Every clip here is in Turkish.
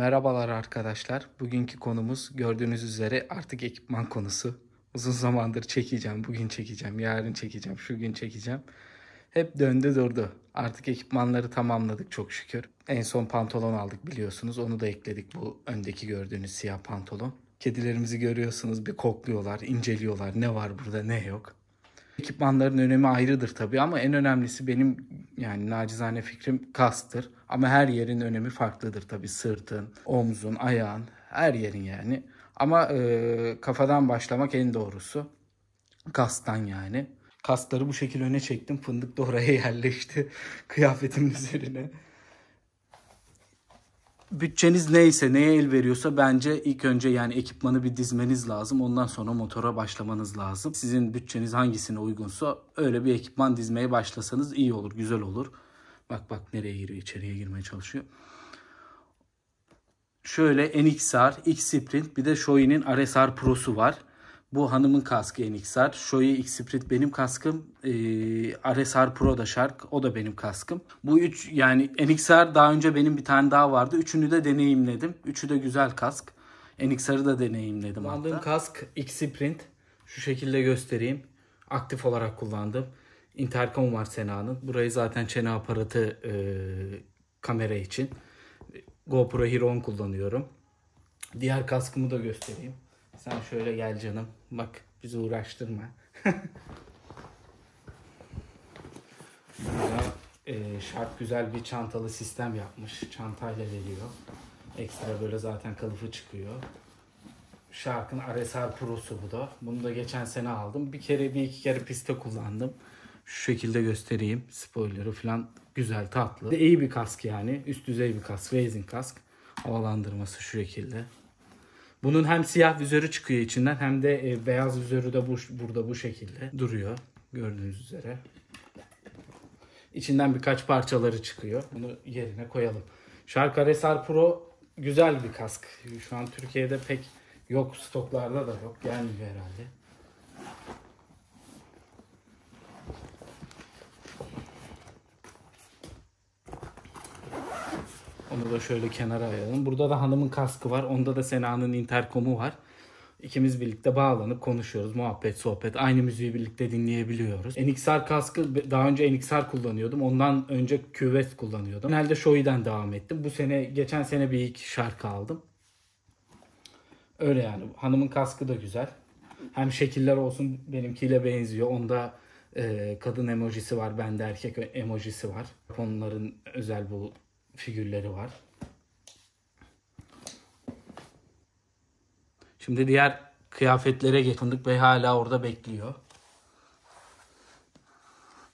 Merhabalar arkadaşlar. Bugünkü konumuz gördüğünüz üzere artık ekipman konusu. Uzun zamandır çekeceğim, bugün çekeceğim, yarın çekeceğim, şu gün çekeceğim. Hep döndü durdu. Artık ekipmanları tamamladık çok şükür. En son pantolon aldık biliyorsunuz. Onu da ekledik bu öndeki gördüğünüz siyah pantolon. Kedilerimizi görüyorsunuz bir kokluyorlar, inceliyorlar. Ne var burada ne yok. Ekipmanların önemi ayrıdır tabii ama en önemlisi benim yani nacizane fikrim kastır. Ama her yerin önemi farklıdır tabii sırtın, omzun, ayağın her yerin yani. Ama e, kafadan başlamak en doğrusu. Kastan yani. Kasları bu şekilde öne çektim. Fındık da oraya yerleşti kıyafetimin üzerine bütçeniz neyse, neye el veriyorsa bence ilk önce yani ekipmanı bir dizmeniz lazım. Ondan sonra motora başlamanız lazım. Sizin bütçeniz hangisine uygunsa öyle bir ekipman dizmeye başlasanız iyi olur, güzel olur. Bak bak nereye giriyor, içeriye girmeye çalışıyor. Şöyle NXR, X-Sprint bir de Shoei'nin RSR Pro'su var. Bu hanımın kaskı NXR. Shoei X-Sprit benim kaskım. E, ee, RSR Pro da Shark. O da benim kaskım. Bu üç yani NXR daha önce benim bir tane daha vardı. Üçünü de deneyimledim. Üçü de güzel kask. NXR'ı da deneyimledim Kullandığım hatta. kask X-Sprint. Şu şekilde göstereyim. Aktif olarak kullandım. Intercom var Sena'nın. Burayı zaten çene aparatı e, kamera için. GoPro Hero 10 kullanıyorum. Diğer kaskımı da göstereyim. Sen şöyle gel canım. Bak bizi uğraştırma. Burada e, şart güzel bir çantalı sistem yapmış. Çantayla geliyor. Ekstra böyle zaten kılıfı çıkıyor. Shark'ın RSR Pro'su bu da. Bunu da geçen sene aldım. Bir kere bir iki kere piste kullandım. Şu şekilde göstereyim. Spoiler'ı falan güzel tatlı. İyi bir kask yani. Üst düzey bir kask. Racing kask. Havalandırması şu şekilde. Bunun hem siyah vizörü çıkıyor içinden hem de e, beyaz vizörü de bu, burada bu şekilde duruyor. Gördüğünüz üzere. İçinden birkaç parçaları çıkıyor. Bunu yerine koyalım. Shark RSR Pro güzel bir kask. Şu an Türkiye'de pek yok stoklarda da yok gelmiyor herhalde. Onu da şöyle kenara ayalım. Burada da hanımın kaskı var. Onda da Sena'nın interkomu var. İkimiz birlikte bağlanıp konuşuyoruz. Muhabbet, sohbet. Aynı müziği birlikte dinleyebiliyoruz. NXR kaskı daha önce NXR kullanıyordum. Ondan önce QVS kullanıyordum. Genelde Shoei'den devam ettim. Bu sene, geçen sene bir ilk şarkı aldım. Öyle yani. Hanımın kaskı da güzel. Hem şekiller olsun benimkiyle benziyor. Onda e, kadın emojisi var. Bende erkek emojisi var. Onların özel bu figürleri var. Şimdi diğer kıyafetlere getirdik ve hala orada bekliyor.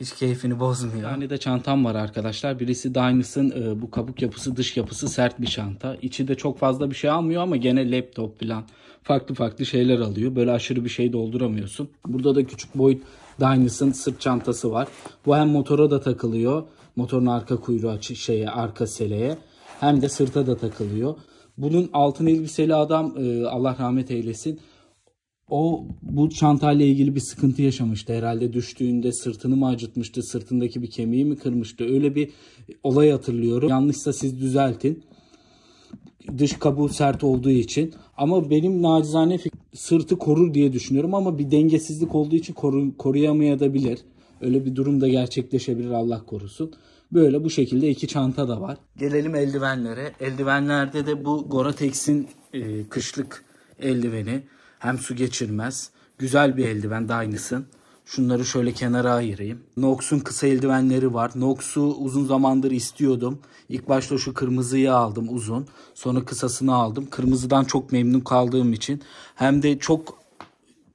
Hiç keyfini bozmuyor. Yani de çantam var arkadaşlar. Birisi Dynas'ın e, bu kabuk yapısı dış yapısı sert bir çanta. İçi de çok fazla bir şey almıyor ama gene laptop falan farklı farklı şeyler alıyor. Böyle aşırı bir şey dolduramıyorsun. Burada da küçük boyut Dynas'ın sırt çantası var. Bu hem motora da takılıyor Motorun arka kuyruğu şeye, arka seleye hem de sırta da takılıyor. Bunun altın elbiseli adam e, Allah rahmet eylesin. O bu çantayla ilgili bir sıkıntı yaşamıştı herhalde düştüğünde sırtını mı acıtmıştı sırtındaki bir kemiği mi kırmıştı öyle bir olay hatırlıyorum. Yanlışsa siz düzeltin dış kabuğu sert olduğu için. Ama benim nacizane fikrim sırtı korur diye düşünüyorum ama bir dengesizlik olduğu için koru, koruyamayabilir. Öyle bir durum da gerçekleşebilir Allah korusun. Böyle bu şekilde iki çanta da var. Gelelim eldivenlere. Eldivenlerde de bu Gore-Tex'in e, kışlık eldiveni. Hem su geçirmez. Güzel bir eldiven Dynas'ın. Şunları şöyle kenara ayırayım. Nox'un kısa eldivenleri var. Nox'u uzun zamandır istiyordum. İlk başta şu kırmızıyı aldım uzun. Sonra kısasını aldım. Kırmızıdan çok memnun kaldığım için. Hem de çok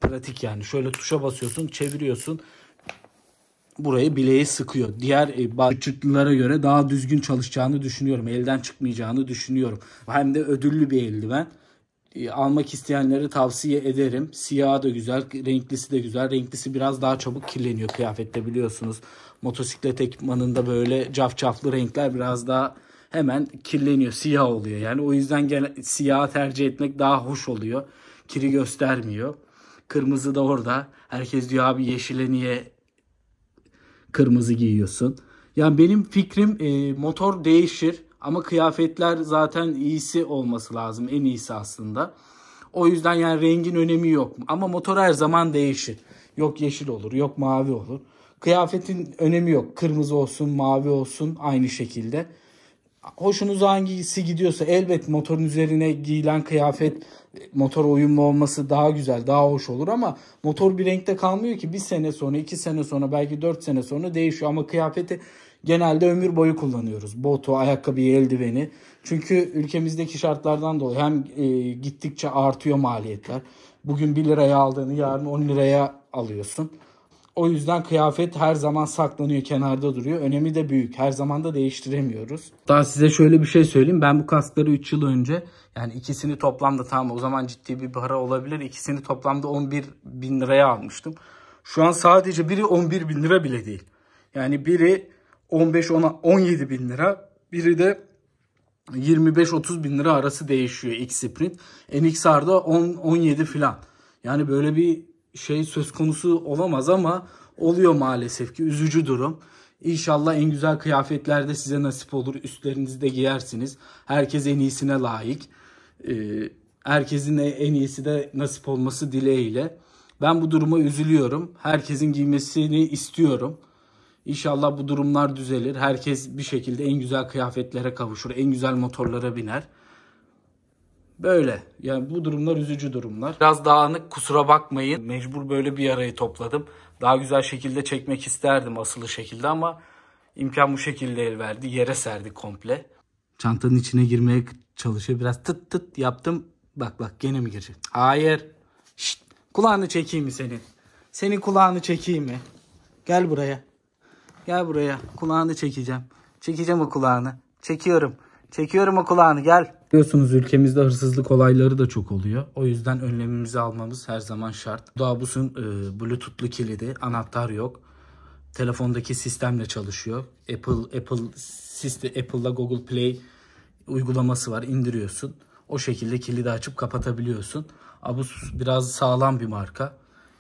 pratik yani. Şöyle tuşa basıyorsun, çeviriyorsun burayı bileğe sıkıyor. Diğer e, çıktılara göre daha düzgün çalışacağını düşünüyorum. Elden çıkmayacağını düşünüyorum. Hem de ödüllü bir eldiven. E, almak isteyenleri tavsiye ederim. Siyahı da güzel, renklisi de güzel. Renklisi biraz daha çabuk kirleniyor kıyafette biliyorsunuz. Motosiklet ekipmanında böyle cafcaflı renkler biraz daha hemen kirleniyor. Siyah oluyor yani. O yüzden gene, siyahı tercih etmek daha hoş oluyor. Kiri göstermiyor. Kırmızı da orada. Herkes diyor abi yeşile niye kırmızı giyiyorsun. Yani benim fikrim e, motor değişir ama kıyafetler zaten iyisi olması lazım. En iyisi aslında. O yüzden yani rengin önemi yok. Ama motor her zaman değişir. Yok yeşil olur, yok mavi olur. Kıyafetin önemi yok. Kırmızı olsun, mavi olsun aynı şekilde hoşunuza hangisi gidiyorsa elbet motorun üzerine giyilen kıyafet motor uyumlu olması daha güzel daha hoş olur ama motor bir renkte kalmıyor ki bir sene sonra iki sene sonra belki dört sene sonra değişiyor ama kıyafeti genelde ömür boyu kullanıyoruz botu ayakkabıyı eldiveni çünkü ülkemizdeki şartlardan dolayı hem e, gittikçe artıyor maliyetler bugün 1 liraya aldığını yarın 10 liraya alıyorsun o yüzden kıyafet her zaman saklanıyor, kenarda duruyor. Önemi de büyük. Her zaman da değiştiremiyoruz. Daha size şöyle bir şey söyleyeyim. Ben bu kaskları 3 yıl önce yani ikisini toplamda tamam o zaman ciddi bir para olabilir. İkisini toplamda 11 bin liraya almıştım. Şu an sadece biri 11 bin lira bile değil. Yani biri 15 ona 17 bin lira. Biri de 25-30 bin lira arası değişiyor X Sprint. NXR'da 10-17 filan. Yani böyle bir şey söz konusu olamaz ama oluyor maalesef ki üzücü durum. İnşallah en güzel kıyafetlerde size nasip olur. Üstlerinizi de giyersiniz. Herkes en iyisine layık. Ee, herkesin en iyisi de nasip olması dileğiyle. Ben bu duruma üzülüyorum. Herkesin giymesini istiyorum. İnşallah bu durumlar düzelir. Herkes bir şekilde en güzel kıyafetlere kavuşur. En güzel motorlara biner. Böyle. Yani bu durumlar üzücü durumlar. Biraz dağınık kusura bakmayın. Mecbur böyle bir arayı topladım. Daha güzel şekilde çekmek isterdim asılı şekilde ama imkan bu şekilde el verdi. Yere serdi komple. Çantanın içine girmeye çalışıyor. Biraz tıt tıt yaptım. Bak bak gene mi girecek? Hayır. Şşt. Kulağını çekeyim mi senin? Senin kulağını çekeyim mi? Gel buraya. Gel buraya. Kulağını çekeceğim. Çekeceğim o kulağını. Çekiyorum. Çekiyorum o kulağını. Gel. Biliyorsunuz ülkemizde hırsızlık olayları da çok oluyor. O yüzden önlemimizi almamız her zaman şart. Dabusun e, Bluetooth'lu kilidi, anahtar yok. Telefondaki sistemle çalışıyor. Apple Apple sistem Apple'la Google Play uygulaması var. indiriyorsun. O şekilde kilidi açıp kapatabiliyorsun. Abus biraz sağlam bir marka.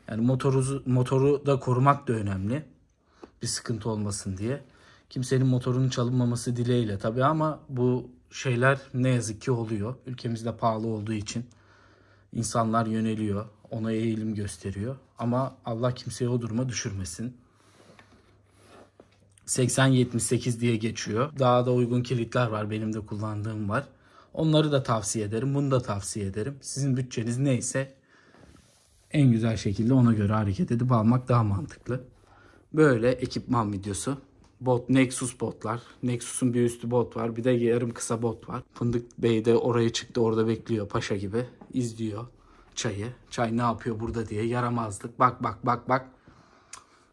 Yani motoru motoru da korumak da önemli. Bir sıkıntı olmasın diye. Kimsenin motorunun çalınmaması dileğiyle tabii ama bu şeyler ne yazık ki oluyor. Ülkemizde pahalı olduğu için insanlar yöneliyor, ona eğilim gösteriyor. Ama Allah kimseyi o duruma düşürmesin. 80-78 diye geçiyor. Daha da uygun kilitler var. Benim de kullandığım var. Onları da tavsiye ederim. Bunu da tavsiye ederim. Sizin bütçeniz neyse en güzel şekilde ona göre hareket edip almak daha mantıklı. Böyle ekipman videosu bot Nexus botlar. Nexus'un bir üstü bot var. Bir de yarım kısa bot var. Fındık Bey de oraya çıktı orada bekliyor paşa gibi. izliyor çayı. Çay ne yapıyor burada diye yaramazlık. Bak bak bak bak.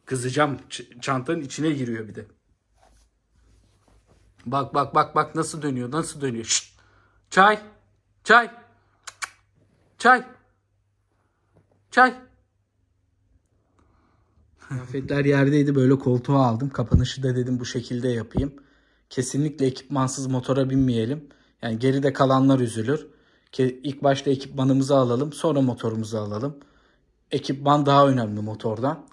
Kızacağım. Ç çantanın içine giriyor bir de. Bak bak bak bak nasıl dönüyor nasıl dönüyor. Şşt. Çay. Çay. Çay. Çay. Kıyafetler yerdeydi böyle koltuğa aldım. Kapanışı da dedim bu şekilde yapayım. Kesinlikle ekipmansız motora binmeyelim. Yani geride kalanlar üzülür. İlk başta ekipmanımızı alalım sonra motorumuzu alalım. Ekipman daha önemli motordan.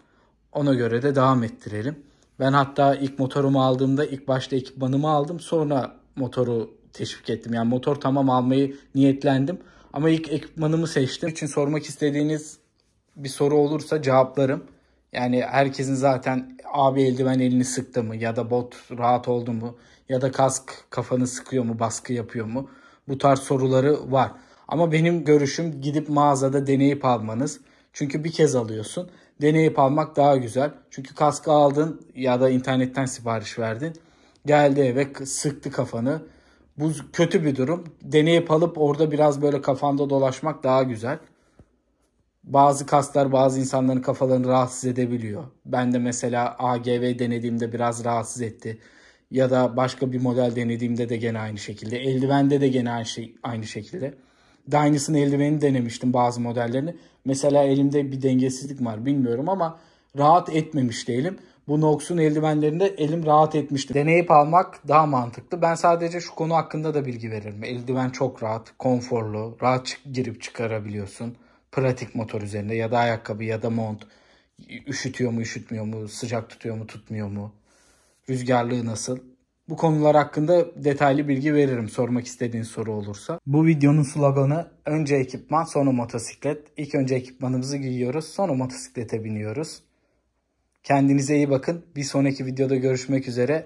Ona göre de devam ettirelim. Ben hatta ilk motorumu aldığımda ilk başta ekipmanımı aldım. Sonra motoru teşvik ettim. Yani motor tamam almayı niyetlendim. Ama ilk ekipmanımı seçtim. Onun için sormak istediğiniz bir soru olursa cevaplarım. Yani herkesin zaten abi eldiven elini sıktı mı ya da bot rahat oldu mu ya da kask kafanı sıkıyor mu baskı yapıyor mu bu tarz soruları var. Ama benim görüşüm gidip mağazada deneyip almanız. Çünkü bir kez alıyorsun. Deneyip almak daha güzel. Çünkü kaskı aldın ya da internetten sipariş verdin. Geldi eve sıktı kafanı. Bu kötü bir durum. Deneyip alıp orada biraz böyle kafanda dolaşmak daha güzel bazı kaslar bazı insanların kafalarını rahatsız edebiliyor. Ben de mesela AGV denediğimde biraz rahatsız etti. Ya da başka bir model denediğimde de gene aynı şekilde. Eldivende de gene aynı, şey, aynı şekilde. Dynas'ın eldivenini denemiştim bazı modellerini. Mesela elimde bir dengesizlik var bilmiyorum ama rahat etmemiş elim. Bu Nox'un eldivenlerinde elim rahat etmişti. Deneyip almak daha mantıklı. Ben sadece şu konu hakkında da bilgi veririm. Eldiven çok rahat, konforlu, rahat girip çıkarabiliyorsun pratik motor üzerinde ya da ayakkabı ya da mont üşütüyor mu üşütmüyor mu sıcak tutuyor mu tutmuyor mu rüzgarlığı nasıl bu konular hakkında detaylı bilgi veririm sormak istediğin soru olursa. Bu videonun sloganı önce ekipman sonra motosiklet. İlk önce ekipmanımızı giyiyoruz sonra motosiklete biniyoruz. Kendinize iyi bakın. Bir sonraki videoda görüşmek üzere.